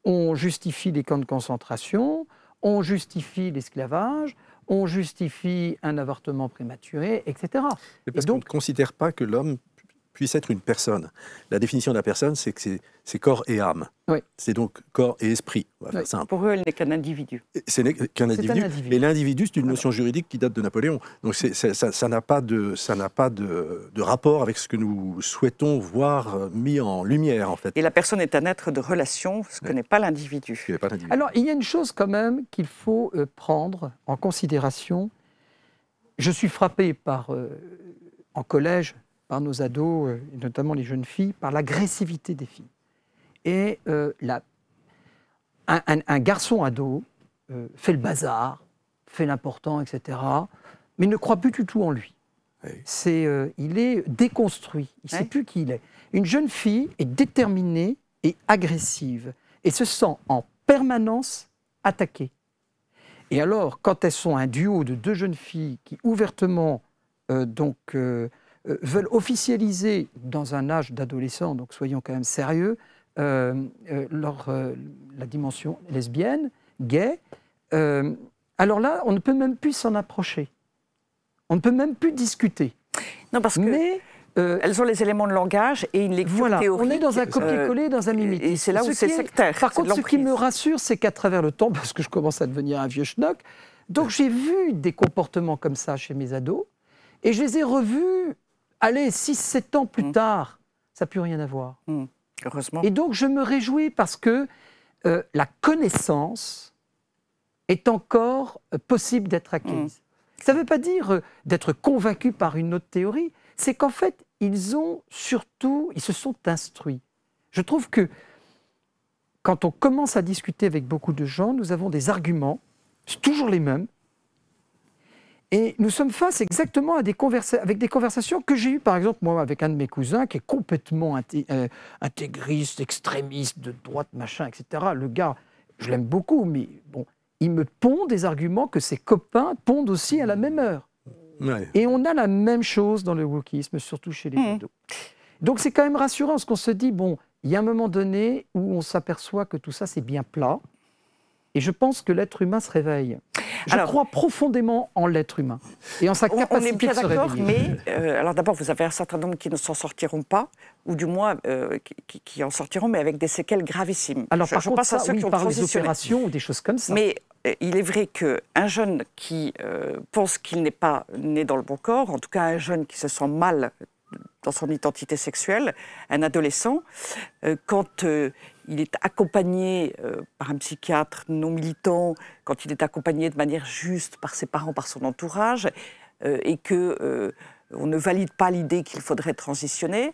on justifie les camps de concentration, on justifie l'esclavage, on justifie un avortement prématuré, etc. Et parce qu'on ne considère pas que l'homme puisse être une personne. La définition de la personne, c'est que c'est corps et âme. Oui. C'est donc corps et esprit. Pour eux, elle n'est qu'un individu. C'est qu'un individu. mais l'individu, c'est une notion juridique qui date de Napoléon. Donc ça n'a pas, de, ça pas de, de, rapport avec ce que nous souhaitons voir euh, mis en lumière, en fait. Et la personne est un être de relation, ce que n'est pas l'individu. Alors, il y a une chose quand même qu'il faut euh, prendre en considération. Je suis frappé par, euh, en collège, par nos ados, euh, et notamment les jeunes filles, par l'agressivité des filles. Et euh, un, garçon ado euh, fait le bazar, fait l'important, etc., mais ne croit plus du tout en lui. C'est, euh, il est déconstruit, il ne sait plus qui il est. Une jeune fille est déterminée et agressive, et se sent en permanence attaquée. Et alors, quand elles sont un duo de deux jeunes filles qui ouvertement donc euh, veulent officialiser dans un âge d'adolescent, donc soyons quand même sérieux, euh, euh, leur, la dimension lesbienne, gay. alors là, on ne peut même plus s'en approcher. On ne peut même plus discuter. Non, parce que... Mais, Elles ont les éléments de langage et une lecture voilà, On est dans un copier-coller, dans un mimétisme. Et c'est là où c'est sectaire. Par contre, ce qui me rassure, c'est qu'à travers le temps, parce que je commence à devenir un vieux schnock, donc j'ai vu des comportements comme ça chez mes ados, et je les ai revus Allez, 6-7 ans plus mm. tard, ça n'a plus rien à voir. Mm. Heureusement. Et donc, je me réjouis parce que euh, la connaissance est encore euh, possible d'être acquise. Mm. Ça ne veut pas dire euh, d'être convaincu par une autre théorie, c'est qu'en fait, ils ont surtout, ils se sont instruits. Je trouve que quand on commence à discuter avec beaucoup de gens, nous avons des arguments, c'est toujours les mêmes, et nous sommes face exactement à des avec des conversations que j'ai eues, par exemple, moi, avec un de mes cousins qui est complètement euh, intégriste, extrémiste, de droite, machin, etc. Le gars, je l'aime beaucoup, mais bon, il me pond des arguments que ses copains pondent aussi à la même heure. Et on a la même chose dans le wokisme, surtout chez les mmh. Donc c'est quand même rassurant, parce qu'on se dit, bon, il y a un moment donné où on s'aperçoit que tout ça, c'est bien plat. Et je pense que l'être humain se réveille. Je crois profondément en l'être humain et en sa capacité on est bien de Mais euh, alors d'abord, vous avez un certain nombre qui ne s'en sortiront pas, ou du moins euh, qui, en sortiront, mais avec des séquelles gravissimes. Alors je, par pense à ceux qui ont par les opérations ou des choses comme ça. Mais euh, il est vrai qu'un jeune qui pense qu'il n'est pas né dans le bon corps, en tout cas un jeune qui se sent mal dans son identité sexuelle, un adolescent, euh, quand euh, il est accompagné euh, par un psychiatre non militant, quand il est accompagné de manière juste par ses parents, par son entourage, et que on ne valide pas l'idée qu'il faudrait transitionner,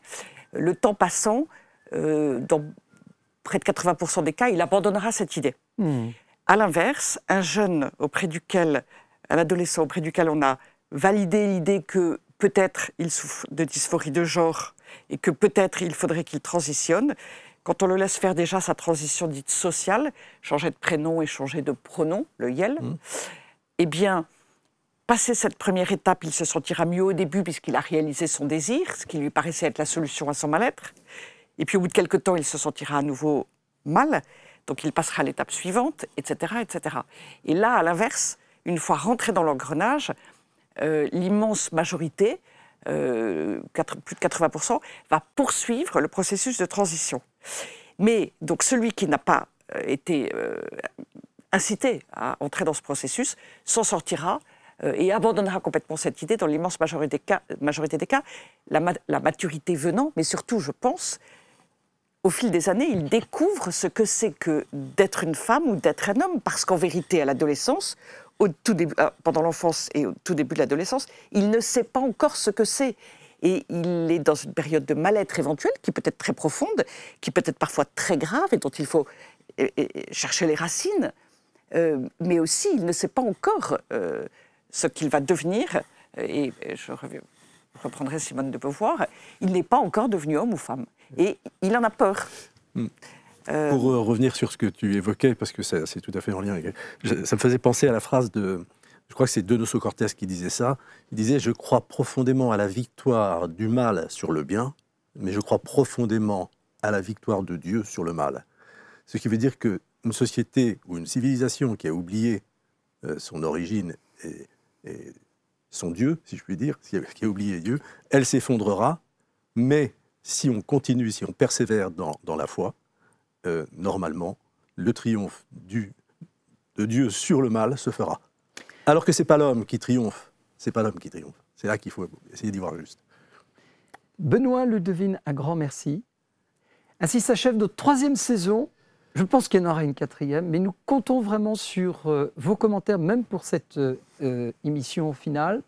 le temps passant, dans près de 80% des cas, il abandonnera cette idée. Hmm. À l'inverse, un jeune auprès duquel, un adolescent auprès duquel on a validé l'idée que peut-être il souffre de dysphorie de genre et que peut-être il faudrait qu'il transitionne. Quand on le laisse faire déjà sa transition dite sociale, changer de prénom et changer de pronom, le yel, mm. eh bien, Passer cette première étape, il se sentira mieux au début puisqu'il a réalisé son désir, ce qui lui paraissait être la solution à son mal-être. Et puis au bout de quelques temps, il se sentira à nouveau mal, donc il passera à l'étape suivante, etc., etc. Et là, à l'inverse, une fois rentré dans l'engrenage, euh, l'immense majorité, euh, plus de 80%, va poursuivre le processus de transition. Mais donc celui qui n'a pas euh, été incité à entrer dans ce processus s'en sortira et abandonnera complètement cette idée dans l'immense majorité, des cas, la, la maturité venant, mais surtout, je pense, au fil des années, il découvre ce que c'est que d'être une femme ou d'être un homme, parce qu'en vérité, à l'adolescence, tout ah, pendant l'enfance et au tout début de l'adolescence, il ne sait pas encore ce que c'est. Et il est dans une période de mal-être éventuel qui peut être très profonde, qui peut être parfois très grave et dont il faut chercher les racines. Euh, mais aussi, il ne sait pas encore euh, ce qu'il va devenir. Et je reprendrai Simone de Beauvoir. Il n'est pas encore devenu homme ou femme. Et il en a peur. Mm. Euh, Pour euh, revenir sur ce que tu évoquais, parce que c'est tout à fait en lien, avec... ça me faisait penser à la phrase de, je crois que c'est Donoso Cortés qui disait ça, il disait « Je crois profondément à la victoire du mal sur le bien, mais je crois profondément à la victoire de Dieu sur le mal. » Ce qui veut dire qu'une société ou une civilisation qui a oublié euh, son origine et, son Dieu, si je puis dire, qui a oublié Dieu, elle s'effondrera, mais si on continue, si on persévère dans la foi, euh, normalement, le triomphe du, de Dieu sur le mal se fera. Alors que c'est pas l'homme qui triomphe, c'est pas l'homme qui triomphe. C'est là qu'il faut essayer d'y voir juste. Benoît le devine un grand merci. Ainsi s'achève notre troisième saison. Je pense qu'il y en aura une quatrième, mais nous comptons vraiment sur euh, vos commentaires, même pour cette euh, émission finale.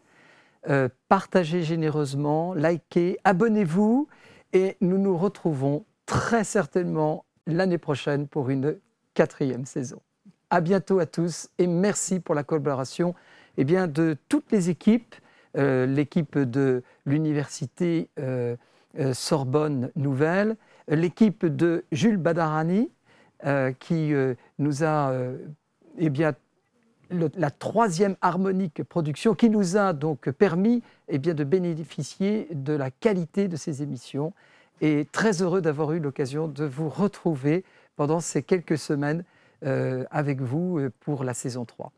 partagez généreusement, likez, abonnez-vous, et nous nous retrouvons très certainement l'année prochaine pour une quatrième saison. À bientôt à tous et merci pour la collaboration et eh bien, de toutes les équipes, euh, l'équipe de l'université euh, euh, Sorbonne Nouvelle, l'équipe de Jules Badarani qui nous a eh bien, la troisième harmonique production qui nous a donc permis eh bien, de bénéficier de la qualité de ces émissions et très heureux d'avoir eu l'occasion de vous retrouver pendant ces quelques semaines euh, avec vous euh, pour la saison 3.